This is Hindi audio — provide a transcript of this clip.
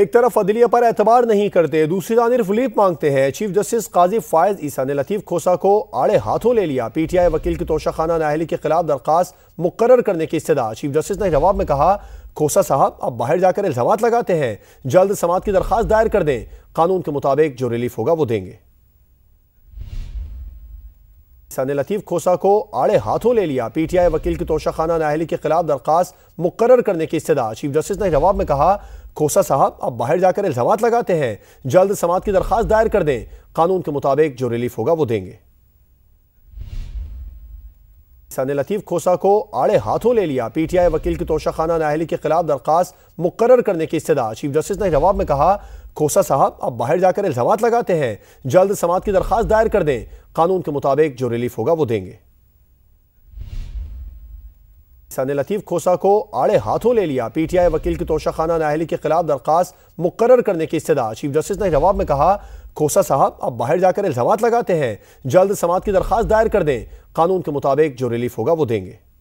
एक तरफ अदलिया पर एतबार नहीं करते दूसरी जानब रिलीफ मांगते हैं चीफ जस्टिस काजी फायज ईसा ने लतीफ़ खोसा को आड़े हाथों ले लिया पी टी आई वकील की तोशा खाना नाहली के खिलाफ दरख्वास्त मुकर करने की इस्तः चीफ जस्टिस ने जवाब में कहा खोसा साहब अब बाहर जाकर इल्जाम लगाते हैं जल्द समात की दरख्वास्त दायर कर दें कानून के मुताबिक जो रिलीफ होगा वो देंगे सने लतीफ़ खोसा को आड़े हाथों ले लिया पीटीआई वकील की तोशा खाना नाहली के खिलाफ दरख्वास मुकर करने की इस्तः चीफ जस्टिस ने जवाब में कहा खोसा साहब आप बाहर जाकर इल्जाम लगाते हैं जल्द समात की दरख्वास्त दायर कर दें कानून के मुताबिक जो रिलीफ होगा वो देंगे सने लतीफ़ खोसा को आड़े हाथों ले लिया पीटीआई वकील की तोशा खाना नाहली के खिलाफ दरख्वास्त मुकर करने की इस्तः चीफ जस्टिस ने जवाब में कहा खोसा साहब आप बाहर जाकर इल्जाम लगाते हैं जल्द समात की दरख्वास्त दायर कर दें कानून के मुताबिक जो रिलीफ होगा वो देंगे लतीफ़ खोसा को आड़े हाथों ले लिया पीटीआई वकील की तोशा खाना नाहली के खिलाफ दरखास्त मुकर करने की इस्तः चीफ जस्टिस ने जवाब में कहा खोसा साहब आप बाहर जाकर इल्जाम लगाते हैं जल्द समात की दरखास्त दायर कर दें कानून के मुताबिक जो रिलीफ होगा वो देंगे